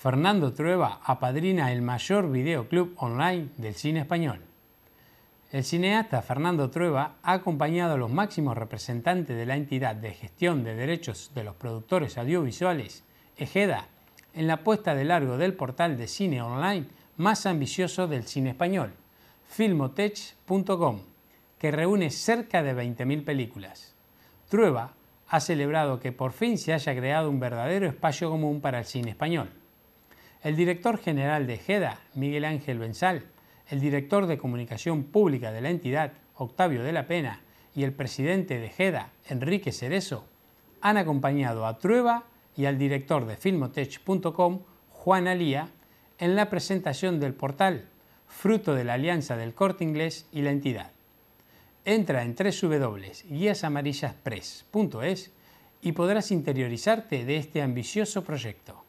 Fernando Trueba apadrina el mayor videoclub online del cine español. El cineasta Fernando Trueba ha acompañado a los máximos representantes de la entidad de gestión de derechos de los productores audiovisuales, EGEDA, en la puesta de largo del portal de cine online más ambicioso del cine español, filmotech.com, que reúne cerca de 20.000 películas. Trueba ha celebrado que por fin se haya creado un verdadero espacio común para el cine español el director general de GEDA, Miguel Ángel Benzal, el director de comunicación pública de la entidad, Octavio de la Pena, y el presidente de GEDA, Enrique Cerezo, han acompañado a Trueba y al director de filmotech.com, Juan Alía, en la presentación del portal, fruto de la alianza del corte inglés y la entidad. Entra en www.guiasamarillaspress.es y podrás interiorizarte de este ambicioso proyecto.